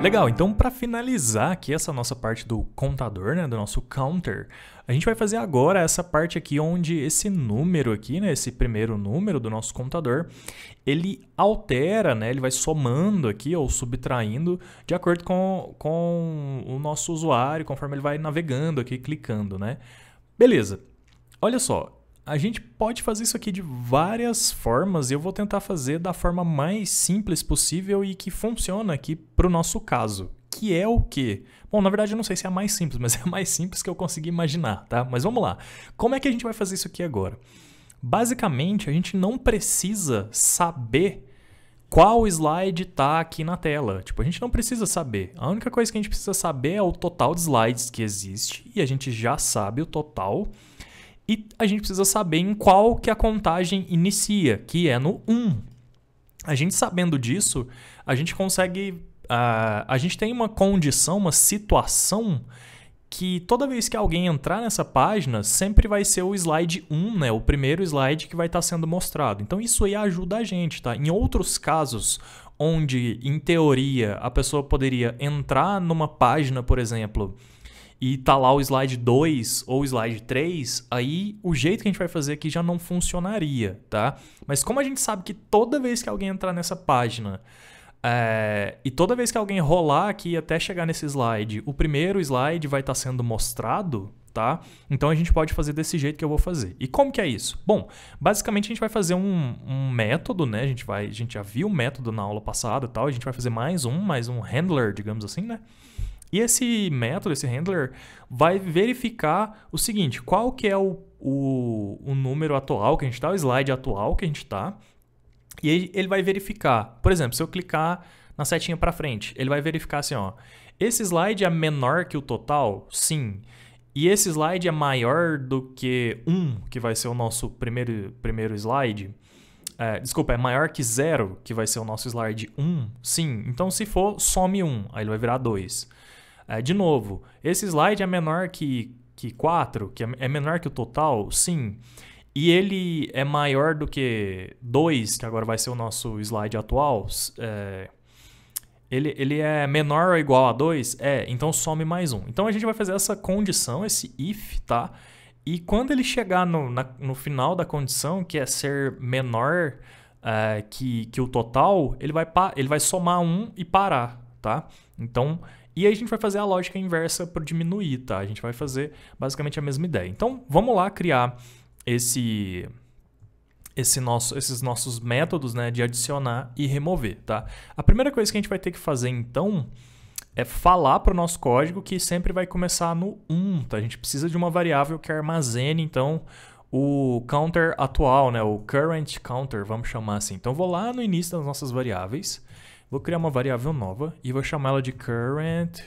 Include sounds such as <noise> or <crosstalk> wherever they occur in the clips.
Legal, então para finalizar aqui essa nossa parte do contador, né, do nosso counter, a gente vai fazer agora essa parte aqui onde esse número aqui, né, esse primeiro número do nosso contador, ele altera, né, ele vai somando aqui ou subtraindo de acordo com, com o nosso usuário, conforme ele vai navegando aqui, clicando, né. Beleza, olha só, a gente pode fazer isso aqui de várias formas e eu vou tentar fazer da forma mais simples possível e que funciona aqui para o nosso caso, que é o quê? Bom, na verdade eu não sei se é a mais simples, <laughs> mas é a mais simples que eu consegui imaginar, tá? Mas vamos lá. Como é que a gente vai fazer isso aqui agora? Basicamente, a gente não precisa saber qual slide está aqui na tela. Tipo, a gente não precisa saber. A única coisa que a gente precisa saber é o total de slides que existe e a gente já sabe o total e a gente precisa saber em qual que a contagem inicia, que é no 1. A gente sabendo disso, a gente consegue. Uh, a gente tem uma condição, uma situação que toda vez que alguém entrar nessa página, sempre vai ser o slide 1, né? O primeiro slide que vai estar tá sendo mostrado. Então isso aí ajuda a gente, tá? Em outros casos, onde, em teoria, a pessoa poderia entrar numa página, por exemplo, e tá lá o slide 2 ou o slide 3, aí o jeito que a gente vai fazer aqui já não funcionaria, tá? Mas como a gente sabe que toda vez que alguém entrar nessa página é, e toda vez que alguém rolar aqui até chegar nesse slide, o primeiro slide vai estar tá sendo mostrado, tá? Então a gente pode fazer desse jeito que eu vou fazer. E como que é isso? Bom, basicamente a gente vai fazer um, um método, né? A gente, vai, a gente já viu o método na aula passada e tal, a gente vai fazer mais um, mais um handler, digamos assim, né? E esse método, esse handler, vai verificar o seguinte, qual que é o, o, o número atual que a gente está, o slide atual que a gente está, e ele vai verificar, por exemplo, se eu clicar na setinha para frente, ele vai verificar assim, ó, esse slide é menor que o total? Sim. E esse slide é maior do que 1, um, que vai ser o nosso primeiro, primeiro slide? É, desculpa, é maior que 0, que vai ser o nosso slide 1? Um? Sim. Então, se for, some 1, um, aí ele vai virar 2. É, de novo, esse slide é menor que, que 4, que é, é menor que o total, sim. E ele é maior do que 2, que agora vai ser o nosso slide atual. É, ele, ele é menor ou igual a 2? É, então some mais um. Então a gente vai fazer essa condição, esse if, tá? E quando ele chegar no, na, no final da condição, que é ser menor é, que, que o total, ele vai, ele vai somar um e parar tá? Então, e aí a gente vai fazer a lógica inversa para diminuir, tá? A gente vai fazer basicamente a mesma ideia. Então, vamos lá criar esse esse nosso, esses nossos métodos né, de adicionar e remover. Tá? A primeira coisa que a gente vai ter que fazer, então, é falar para o nosso código que sempre vai começar no 1. Tá? A gente precisa de uma variável que armazene, então, o counter atual, né, o current counter, vamos chamar assim. Então, vou lá no início das nossas variáveis, Vou criar uma variável nova e vou chamá-la de current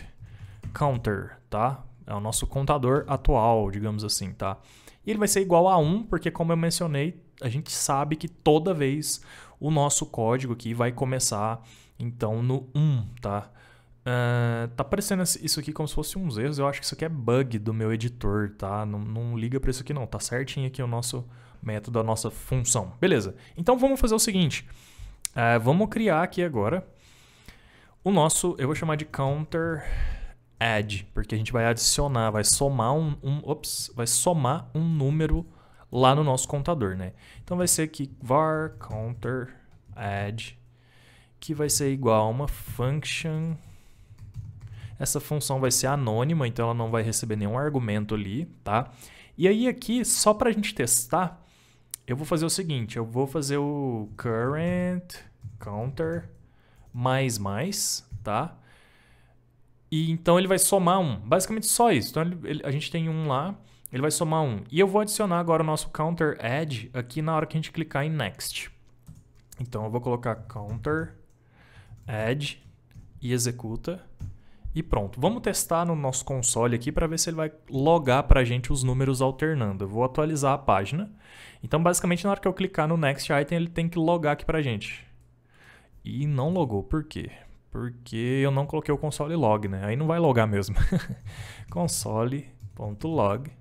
counter, tá? É o nosso contador atual, digamos assim, tá? E ele vai ser igual a 1, porque como eu mencionei, a gente sabe que toda vez o nosso código aqui vai começar, então, no 1, tá? Uh, tá parecendo isso aqui como se fosse uns erros. Eu acho que isso aqui é bug do meu editor, tá? Não, não liga para isso aqui não. Tá certinho aqui o nosso método, a nossa função. Beleza. Então vamos fazer o seguinte. Uh, vamos criar aqui agora o nosso, eu vou chamar de counter add, porque a gente vai adicionar, vai somar um, um ops, vai somar um número lá no nosso contador, né? Então vai ser aqui var counter add, que vai ser igual a uma function. Essa função vai ser anônima, então ela não vai receber nenhum argumento ali, tá? E aí aqui, só para a gente testar, eu vou fazer o seguinte, eu vou fazer o current counter mais mais, tá? E então ele vai somar um. Basicamente só isso. Então ele, ele, a gente tem um lá, ele vai somar um. E eu vou adicionar agora o nosso counter add aqui na hora que a gente clicar em next. Então eu vou colocar counter add e executa. E pronto, vamos testar no nosso console aqui para ver se ele vai logar para a gente os números alternando. Eu vou atualizar a página. Então, basicamente, na hora que eu clicar no Next Item, ele tem que logar aqui para a gente. E não logou, por quê? Porque eu não coloquei o console log, né? Aí não vai logar mesmo. <laughs> console.log.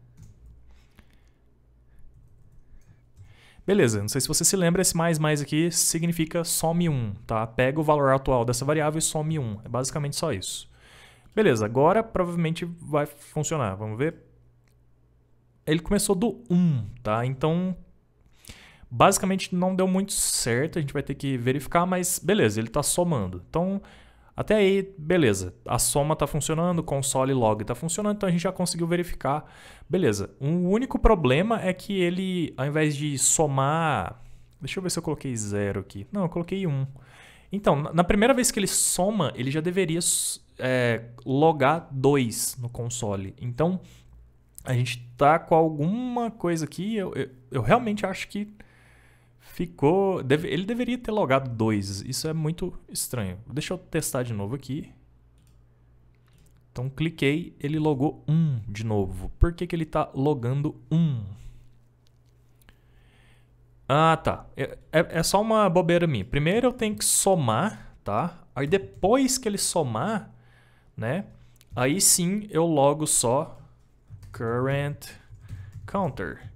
Beleza, não sei se você se lembra, esse mais mais aqui significa some 1, tá? Pega o valor atual dessa variável e some 1. É basicamente só isso. Beleza, agora provavelmente vai funcionar. Vamos ver. Ele começou do 1, tá? Então, basicamente não deu muito certo. A gente vai ter que verificar, mas beleza, ele está somando. Então, até aí, beleza. A soma está funcionando, o console log está funcionando, então a gente já conseguiu verificar. Beleza. Um único problema é que ele, ao invés de somar... Deixa eu ver se eu coloquei zero aqui. Não, eu coloquei 1. Um. Então, na primeira vez que ele soma, ele já deveria é, logar 2 no console. Então, a gente tá com alguma coisa aqui. Eu, eu, eu realmente acho que ficou. Deve, ele deveria ter logado 2. Isso é muito estranho. Deixa eu testar de novo aqui. Então cliquei, ele logou 1 um de novo. Por que, que ele está logando 1? Um? Ah, tá. É, é, é, só uma bobeira minha. Primeiro eu tenho que somar, tá? Aí depois que ele somar, né? Aí sim eu logo só current counter.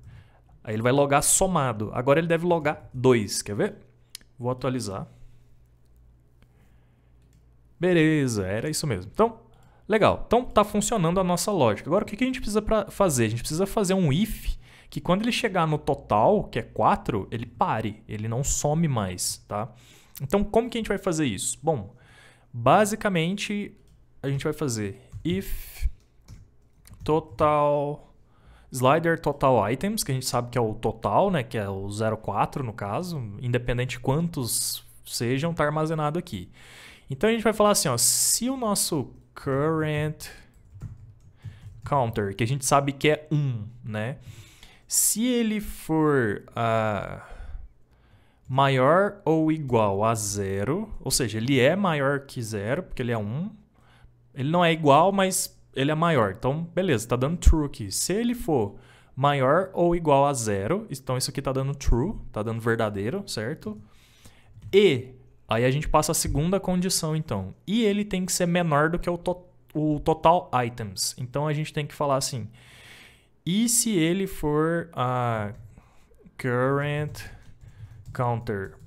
Aí ele vai logar somado. Agora ele deve logar 2, quer ver? Vou atualizar. Beleza, era isso mesmo. Então, legal. Então tá funcionando a nossa lógica. Agora o que a gente precisa fazer? A gente precisa fazer um if que quando ele chegar no total, que é 4, ele pare, ele não some mais, tá? Então como que a gente vai fazer isso? Bom, basicamente a gente vai fazer if total slider total items, que a gente sabe que é o total, né, que é o 04 no caso, independente quantos sejam, está armazenado aqui. Então a gente vai falar assim, ó, se o nosso current counter, que a gente sabe que é 1, né? Se ele for uh, maior ou igual a zero, ou seja, ele é maior que zero, porque ele é 1, ele não é igual, mas ele é maior. Então, beleza, está dando true aqui. Se ele for maior ou igual a zero, então isso aqui está dando true, está dando verdadeiro, certo? E aí a gente passa a segunda condição, então. E ele tem que ser menor do que o, to o total items. Então, a gente tem que falar assim... E se ele for a current counter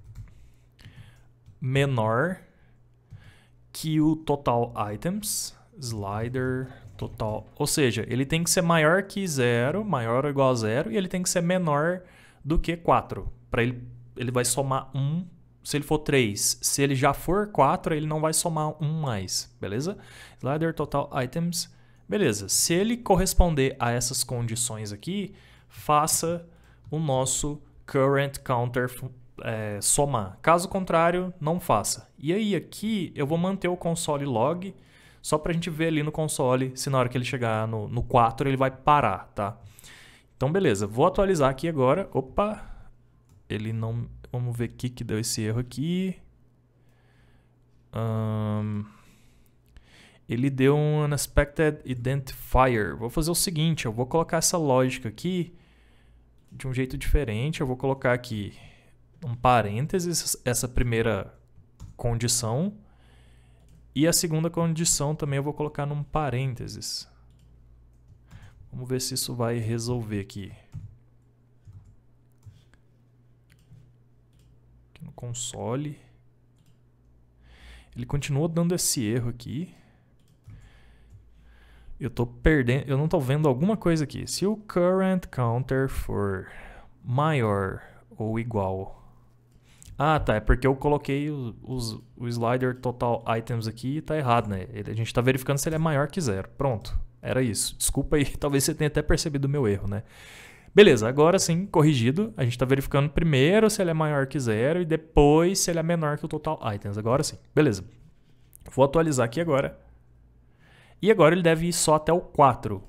<clears throat> menor que total items, slider total, ou seja, ele tem que ser maior que zero, maior ou igual a zero, e ele tem que ser menor do que 4. Para ele, ele vai somar 1 um, se ele for 3. Se ele já for 4, ele não vai somar 1 um mais, beleza? Slider total items, beleza. Se ele corresponder a essas condições aqui, faça o nosso current counter é, somar. Caso contrário, não faça. E aí aqui eu vou manter o console log, só para a gente ver ali no console se na hora que ele chegar no, no 4 ele vai parar, tá? Então beleza, vou atualizar aqui agora. Opa, ele não... Vamos ver o que, que deu esse erro aqui. Um, ele deu um Unexpected Identifier. Vou fazer o seguinte, eu vou colocar essa lógica aqui de um jeito diferente. Eu vou colocar aqui um parênteses essa primeira condição. E a segunda condição também eu vou colocar num parênteses. Vamos ver se isso vai resolver aqui. aqui no console. Ele continua dando esse erro aqui. Eu tô perdendo, eu não estou vendo alguma coisa aqui. Se o current counter for maior ou igual ah, tá. É porque eu coloquei o, o slider total items aqui e tá errado, né? Ele, a gente está verificando se ele é maior que zero. Pronto. Era isso. Desculpa aí. <laughs> Talvez você tenha até percebido o meu erro, né? Beleza, agora sim, corrigido. A gente está verificando primeiro se ele é maior que zero e depois se ele é menor que o total items. Agora sim, beleza. Vou atualizar aqui agora. E agora ele deve ir só até o 4.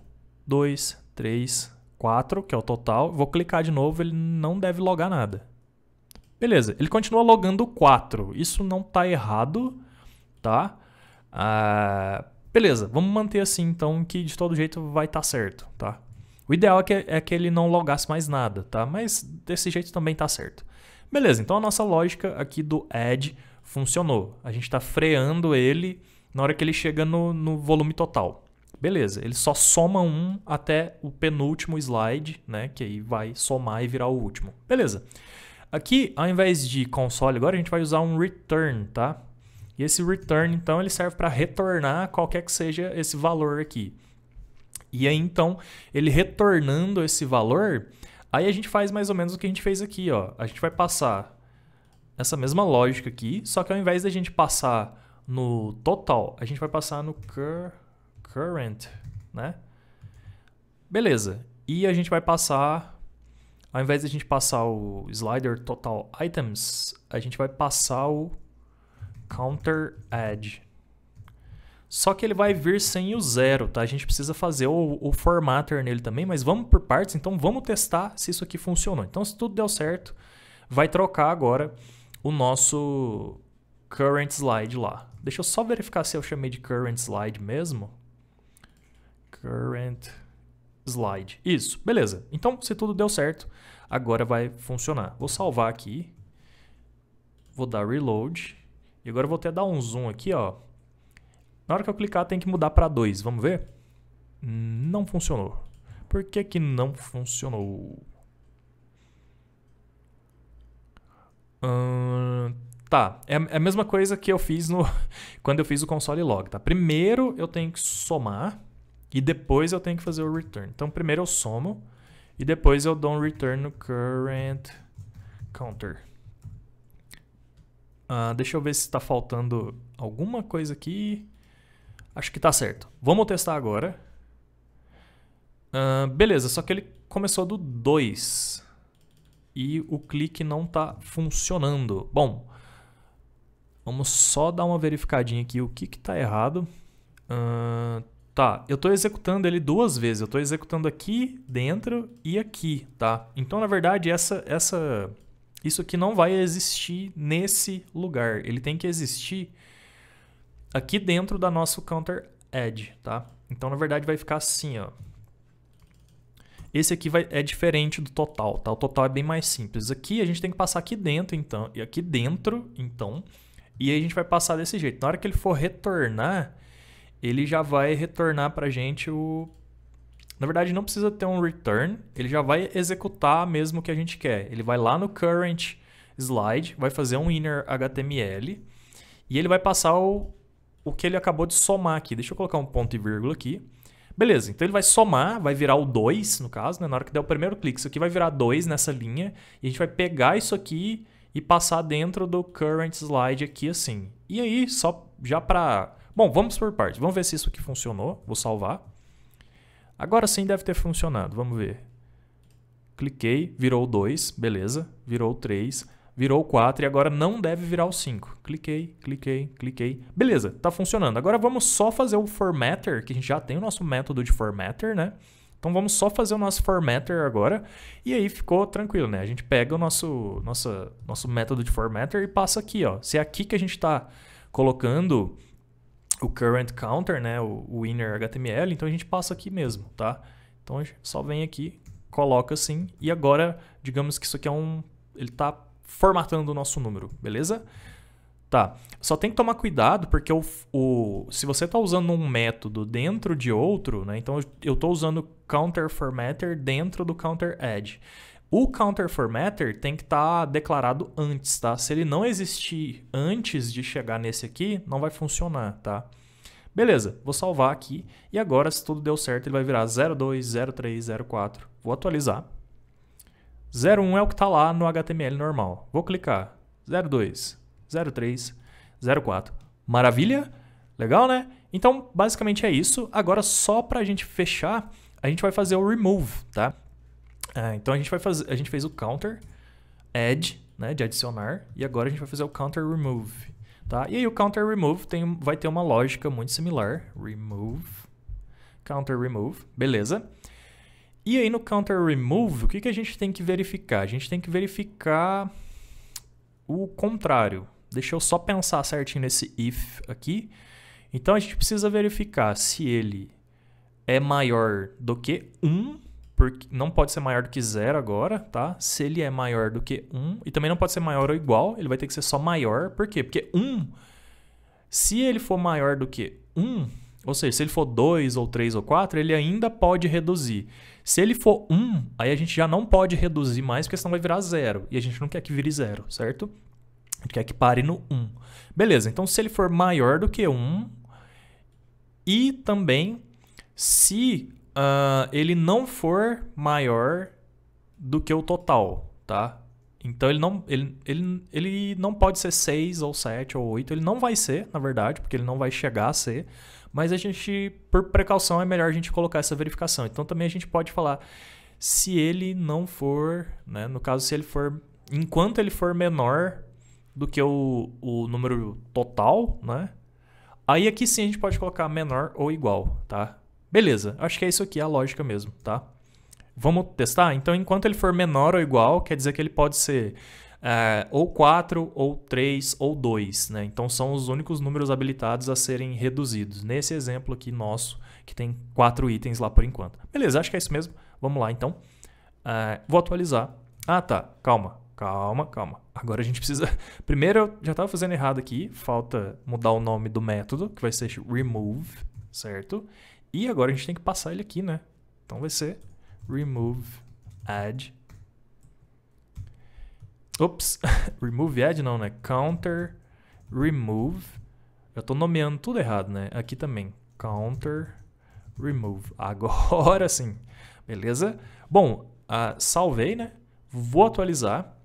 2, 3, 4, que é o total. Vou clicar de novo, ele não deve logar nada. Beleza, ele continua logando 4. Isso não está errado, tá? Ah, beleza, vamos manter assim então, que de todo jeito vai estar tá certo, tá? O ideal é que, é que ele não logasse mais nada, tá? Mas desse jeito também está certo. Beleza, então a nossa lógica aqui do add funcionou. A gente está freando ele na hora que ele chega no, no volume total. Beleza, ele só soma um até o penúltimo slide, né? Que aí vai somar e virar o último. Beleza. Aqui, ao invés de console, agora a gente vai usar um return, tá? E esse return, então, ele serve para retornar qualquer que seja esse valor aqui. E aí, então, ele retornando esse valor, aí a gente faz mais ou menos o que a gente fez aqui, ó. A gente vai passar essa mesma lógica aqui, só que ao invés da gente passar no total, a gente vai passar no cur current, né? Beleza. E a gente vai passar ao invés de a gente passar o slider total items, a gente vai passar o counter add. Só que ele vai vir sem o zero, tá? A gente precisa fazer o, o formatter nele também, mas vamos por partes, então vamos testar se isso aqui funcionou. Então, se tudo deu certo, vai trocar agora o nosso current slide lá. Deixa eu só verificar se eu chamei de current slide mesmo. Current slide. Isso, beleza. Então, se tudo deu certo, agora vai funcionar. Vou salvar aqui. Vou dar reload. E agora vou até dar um zoom aqui, ó. Na hora que eu clicar, tem que mudar para 2. Vamos ver? Não funcionou. Por que que não funcionou? Hum, tá, é, é a mesma coisa que eu fiz no <laughs> quando eu fiz o console log, tá? Primeiro eu tenho que somar e depois eu tenho que fazer o return. Então primeiro eu somo e depois eu dou um return no current counter. Uh, deixa eu ver se está faltando alguma coisa aqui. Acho que está certo. Vamos testar agora. Uh, beleza, só que ele começou do 2. E o clique não está funcionando. Bom, vamos só dar uma verificadinha aqui o que está errado. Uh, Tá, eu estou executando ele duas vezes. Eu estou executando aqui dentro e aqui, tá? Então, na verdade, essa, essa, isso aqui não vai existir nesse lugar. Ele tem que existir aqui dentro da nosso counter add, tá? Então, na verdade, vai ficar assim, ó. Esse aqui vai, é diferente do total, tá? O total é bem mais simples. Aqui a gente tem que passar aqui dentro, então, e aqui dentro, então, e aí a gente vai passar desse jeito. Na hora que ele for retornar, ele já vai retornar para a gente o... Na verdade, não precisa ter um return, ele já vai executar mesmo o que a gente quer. Ele vai lá no current slide, vai fazer um inner HTML e ele vai passar o, o que ele acabou de somar aqui. Deixa eu colocar um ponto e vírgula aqui. Beleza, então ele vai somar, vai virar o 2, no caso, né? na hora que der o primeiro clique, isso aqui vai virar 2 nessa linha, e a gente vai pegar isso aqui e passar dentro do current slide aqui assim. E aí, só já para Bom, vamos por parte. Vamos ver se isso aqui funcionou. Vou salvar. Agora sim deve ter funcionado. Vamos ver. Cliquei, virou 2, beleza. Virou 3, virou 4 e agora não deve virar o 5. Cliquei, cliquei, cliquei. Beleza, tá funcionando. Agora vamos só fazer o formatter, que a gente já tem o nosso método de formatter, né? Então vamos só fazer o nosso formatter agora. E aí ficou tranquilo, né? A gente pega o nosso, nosso nosso método de formatter e passa aqui, ó. Se é aqui que a gente está colocando o current counter, né, o inner HTML, então a gente passa aqui mesmo, tá? Então a gente só vem aqui, coloca assim e agora, digamos que isso aqui é um, ele está formatando o nosso número, beleza? Tá, só tem que tomar cuidado porque o, o se você está usando um método dentro de outro, né, então eu estou usando counter formatter dentro do counter add. O counter formatter tem que estar tá declarado antes, tá? Se ele não existir antes de chegar nesse aqui, não vai funcionar, tá? Beleza, vou salvar aqui e agora se tudo deu certo ele vai virar 020304. Vou atualizar. 01 é o que está lá no HTML normal. Vou clicar 02, 03, 04. Maravilha? Legal, né? Então, basicamente é isso. Agora, só para a gente fechar, a gente vai fazer o remove, tá? É, então a gente vai fazer, a gente fez o counter add, né, de adicionar, e agora a gente vai fazer o counter remove, tá? E aí o counter remove tem, vai ter uma lógica muito similar, remove, counter remove, beleza? E aí no counter remove, o que, que a gente tem que verificar? A gente tem que verificar o contrário. Deixa eu só pensar certinho nesse if aqui. Então a gente precisa verificar se ele é maior do que 1 porque não pode ser maior do que zero agora, tá? Se ele é maior do que 1, um, e também não pode ser maior ou igual, ele vai ter que ser só maior. Por quê? Porque 1, um, se ele for maior do que 1, um, ou seja, se ele for 2 ou 3 ou 4, ele ainda pode reduzir. Se ele for 1, um, aí a gente já não pode reduzir mais, porque senão vai virar zero. E a gente não quer que vire zero, certo? A gente quer que pare no 1. Um. Beleza, então se ele for maior do que 1, um, e também se uh, ele não for maior do que o total, tá? Então ele não, ele, ele, ele não pode ser 6 ou 7 ou 8, ele não vai ser, na verdade, porque ele não vai chegar a ser, mas a gente, por precaução, é melhor a gente colocar essa verificação. Então também a gente pode falar se ele não for, né, no caso, se ele for, enquanto ele for menor do que o, o número total, né? Aí aqui sim a gente pode colocar menor ou igual, tá? Beleza, acho que é isso aqui a lógica mesmo, tá? Vamos testar? Então, enquanto ele for menor ou igual, quer dizer que ele pode ser é, ou 4, ou 3, ou 2. Né? Então, são os únicos números habilitados a serem reduzidos. Nesse exemplo aqui nosso, que tem 4 itens lá por enquanto. Beleza, acho que é isso mesmo. Vamos lá, então. É, vou atualizar. Ah, tá. Calma, calma, calma. Agora a gente precisa... <laughs> Primeiro, eu já estava fazendo errado aqui. Falta mudar o nome do método, que vai ser remove, certo? Certo? E agora a gente tem que passar ele aqui, né? Então vai ser remove add. Ops, <laughs> remove add não, né? Counter remove. Eu estou nomeando tudo errado, né? Aqui também. Counter remove. <laughs> Agora sim. Beleza? Bom, uh, salvei, né? Vou atualizar.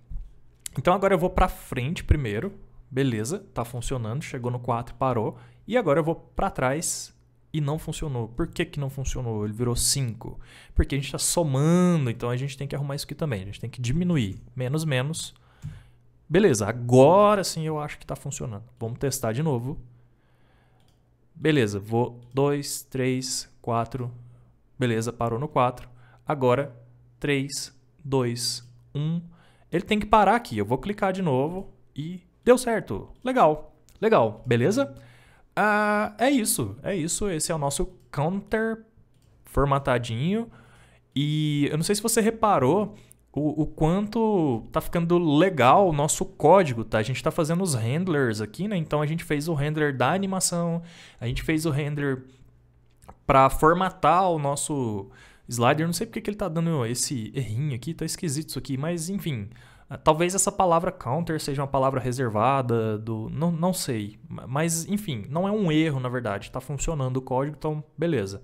Então agora eu vou para frente primeiro. Beleza, tá funcionando. Chegou no 4, parou. E agora eu vou para trás e não funcionou. Por que, que não funcionou? Ele virou 5. Porque a gente está somando, então a gente tem que arrumar isso aqui também. A gente tem que diminuir. Menos, menos. Beleza, agora sim eu acho que está funcionando. Vamos testar de novo. Beleza, vou 2, 3, 4. Beleza, parou no 4. Agora 3, 2, 1. Ele tem que parar aqui. Eu vou clicar de novo e deu certo. Legal, legal, beleza? Ah, é isso, é isso. Esse é o nosso counter formatadinho. E eu não sei se você reparou o, o quanto tá ficando legal o nosso código, tá? A gente está fazendo os handlers aqui, né? Então a gente fez o handler da animação, a gente fez o handler para formatar o nosso slider. Não sei porque que ele tá dando esse errinho aqui, tá esquisito isso aqui, mas enfim. Talvez essa palavra counter seja uma palavra reservada, do, não, não sei. Mas, enfim, não é um erro, na verdade. Está funcionando o código, então beleza.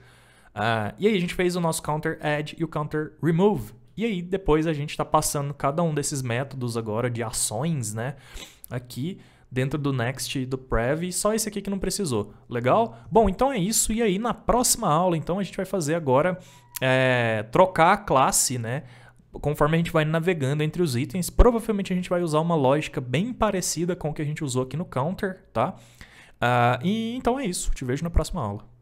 Uh, e aí a gente fez o nosso counter add e o counter remove. E aí depois a gente está passando cada um desses métodos agora de ações, né? Aqui dentro do next e do prev, só esse aqui que não precisou. Legal? Bom, então é isso. E aí na próxima aula, então, a gente vai fazer agora é, trocar a classe, né? conforme a gente vai navegando entre os itens, provavelmente a gente vai usar uma lógica bem parecida com o que a gente usou aqui no counter, tá? Uh, e então é isso. Te vejo na próxima aula.